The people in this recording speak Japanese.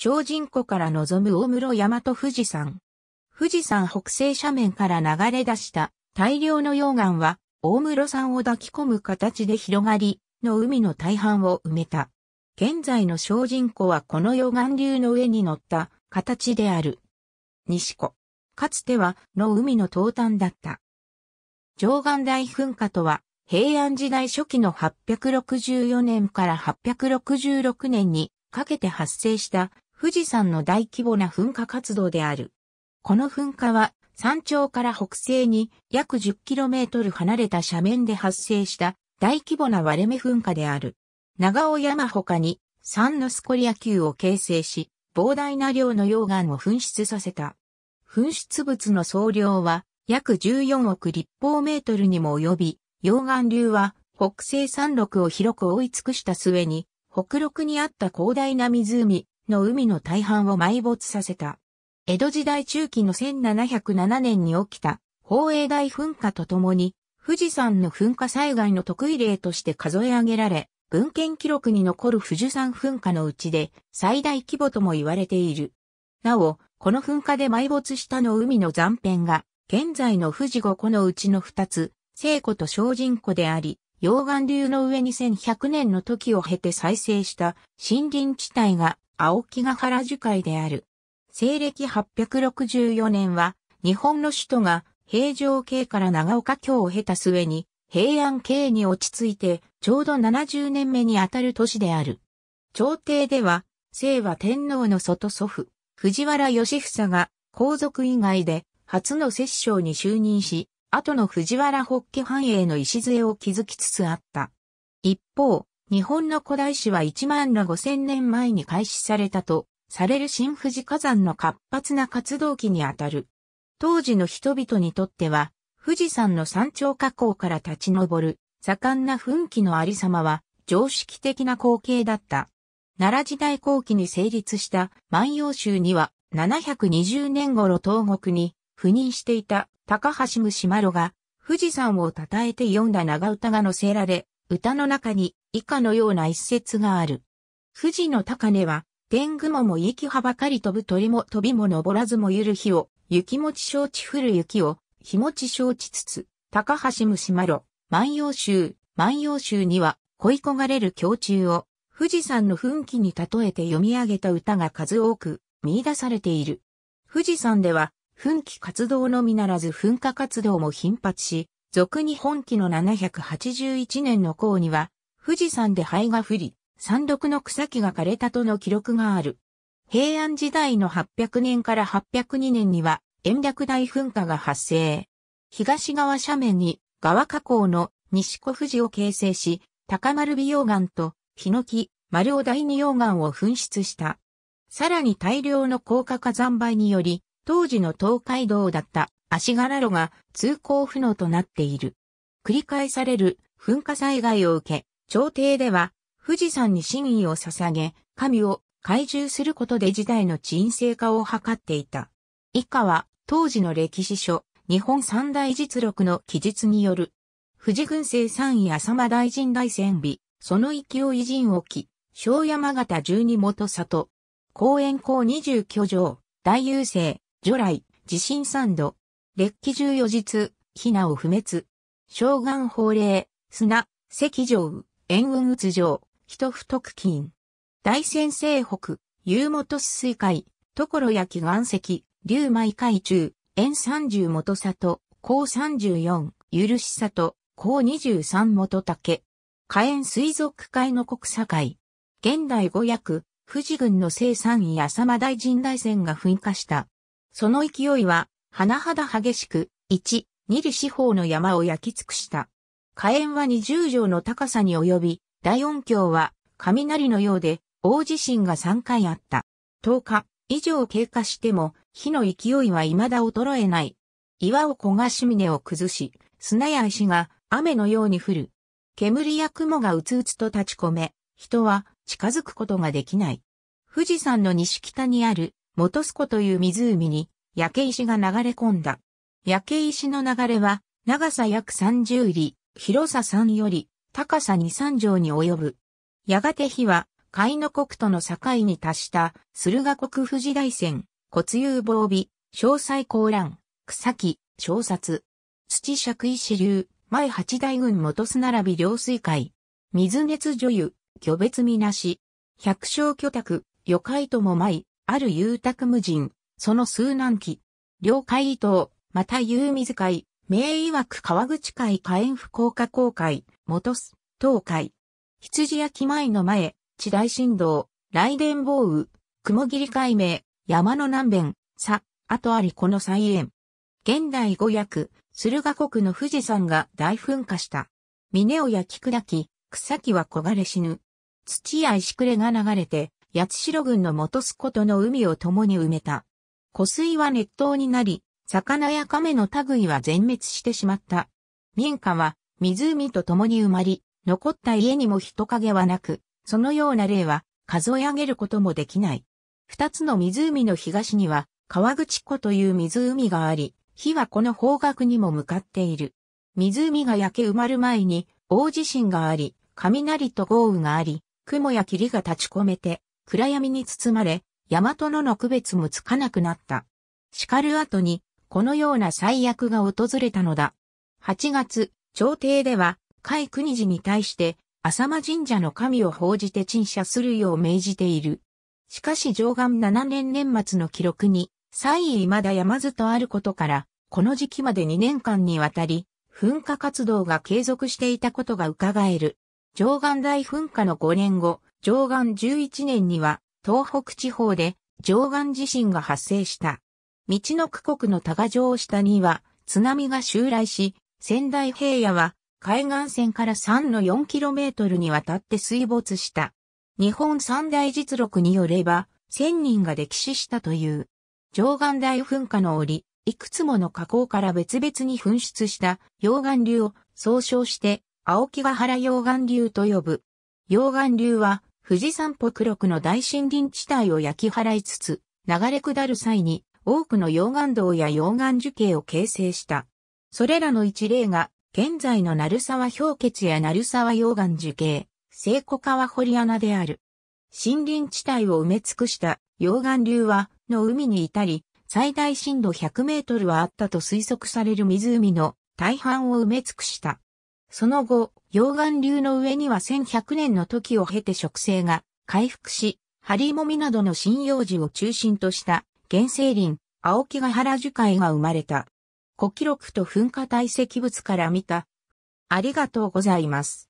小人湖から望む大室山と富士山。富士山北西斜面から流れ出した大量の溶岩は大室山を抱き込む形で広がりの海の大半を埋めた。現在の小人湖はこの溶岩流の上に乗った形である。西湖。かつてはの海の東端だった。上岸大噴火とは平安時代初期の864年から866年にかけて発生した富士山の大規模な噴火活動である。この噴火は山頂から北西に約 10km 離れた斜面で発生した大規模な割れ目噴火である。長尾山他に山のスコリア球を形成し、膨大な量の溶岩を噴出させた。噴出物の総量は約14億立方メートルにも及び、溶岩流は北西山麓を広く覆い尽くした末に、北麓にあった広大な湖、の海の大半を埋没させた。江戸時代中期の1707年に起きた宝永大噴火とともに、富士山の噴火災害の特異例として数え上げられ、文献記録に残る富士山噴火のうちで最大規模とも言われている。なお、この噴火で埋没したの海の残片が、現在の富士五湖のうちの二つ、聖湖と小人湖であり、溶岩流の上に1100年の時を経て再生した森林地帯が青木ヶ原樹海である。西暦864年は、日本の首都が平城京から長岡京を経た末に、平安京に落ち着いて、ちょうど70年目にあたる年である。朝廷では、清和天皇の外祖父、藤原義房が、皇族以外で、初の摂政に就任し、後の藤原北家繁栄の礎を築きつつあった。一方、日本の古代史は1万ら5千年前に開始されたと、される新富士火山の活発な活動期にあたる。当時の人々にとっては、富士山の山頂火口から立ち上る、盛んな噴気のありさまは、常識的な光景だった。奈良時代後期に成立した万葉集には、720年頃東国に赴任していた高橋虫丸が、富士山を称えて読んだ長唄が載せられ、歌の中に以下のような一節がある。富士の高根は、天雲もきはばかり飛ぶ鳥も飛びも登らずもゆる日を、雪持ち承知降る雪を、日持ち承知つつ、高橋虫まろ、万葉集、万葉集には、恋焦がれる胸中を、富士山の噴気に例えて読み上げた歌が数多く見出されている。富士山では、噴気活動のみならず噴火活動も頻発し、俗に本気の781年の項には、富士山で灰が降り、山麓の草木が枯れたとの記録がある。平安時代の800年から802年には、延暦大噴火が発生。東側斜面に、川河口の西小富士を形成し、高丸美溶岩と、ヒノキ、丸尾第二溶岩を噴出した。さらに大量の高架火山灰により、当時の東海道だった足柄路が通行不能となっている。繰り返される噴火災害を受け、朝廷では、富士山に真意を捧げ、神を懐柔することで時代の鎮静化を図っていた。以下は、当時の歴史書、日本三大実録の記述による、富士軍政三位浅間大臣大戦日、その勢い陣沖、小山形十二元里、公園公二十居城、大優勢、如来、地震三度、列記十四日、ひなを不滅、湘岸法令、砂、石上、円雲渦上、人太く金。大仙西北、湯本市水海、所や祈願石、竜舞海中、円三十元里、高三十四、許し里、高二十三元竹。火炎水族会の国査会。現代五役、富士軍の生産や浅間大臣大戦が噴火した。その勢いは、甚だ激しく、一、二里四方の山を焼き尽くした。火炎は20畳の高さに及び、大音響は雷のようで大地震が3回あった。10日以上経過しても火の勢いは未だ衰えない。岩を焦がし峰を崩し、砂や石が雨のように降る。煙や雲がうつうつと立ち込め、人は近づくことができない。富士山の西北にある元栖湖という湖に焼け石が流れ込んだ。焼け石の流れは長さ約30里、広さ3より高さ2、3畳に及ぶ。やがて火は、海の国との境に達した、駿河国富士大戦、骨遊防備、詳細高乱、草木、小殺。土尺石流、前八大軍元す並び涼水会。水熱女優、巨別みなし。百姓居宅、余海とも舞、ある遊宅無人、その数難期。両海伊東、また遊水会、名曰く川口会火炎福岡公会、元す、東海。羊焼前の前、地大振動、雷電暴雨、雲霧海明、山の南弁、さ、あとありこの再演。現代語訳、駿河国の富士山が大噴火した。峰を焼き砕き、草木は焦がれ死ぬ。土や石くれが流れて、八代軍の元すことの海を共に埋めた。湖水は熱湯になり、魚や亀の類は全滅してしまった。民家は湖と共に埋まり、残った家にも人影はなく、そのような例は数え上げることもできない。二つの湖の東には川口湖という湖があり、火はこの方角にも向かっている。湖が焼け埋まる前に大地震があり、雷と豪雨があり、雲や霧が立ち込めて、暗闇に包まれ、大和のの区別もつかなくなった。叱る後に、このような最悪が訪れたのだ。8月、朝廷では、甲斐国寺に対して、浅間神社の神を報じて陳謝するよう命じている。しかし上岸7年年末の記録に、西位まだ山津とあることから、この時期まで2年間にわたり、噴火活動が継続していたことが伺える。上岸大噴火の5年後、上岸11年には、東北地方で上岸地震が発生した。道の区国の多賀城下には津波が襲来し、仙台平野は海岸線から3の 4km にわたって水没した。日本三大実録によれば、1000人が溺死したという。上岸大噴火の折、いくつもの火口から別々に噴出した溶岩流を総称して青木ヶ原溶岩流と呼ぶ。溶岩流は富士山北麓の大森林地帯を焼き払いつつ、流れ下る際に多くの溶岩洞や溶岩樹形を形成した。それらの一例が、現在の鳴沢氷結や鳴沢溶岩樹形、聖子川堀穴である。森林地帯を埋め尽くした溶岩流は、の海に至り、最大深度100メートルはあったと推測される湖の大半を埋め尽くした。その後、溶岩流の上には1100年の時を経て植生が回復し、ハリモミなどの針葉樹を中心とした原生林、青木ヶ原樹海が生まれた。古記録と噴火堆積物から見た。ありがとうございます。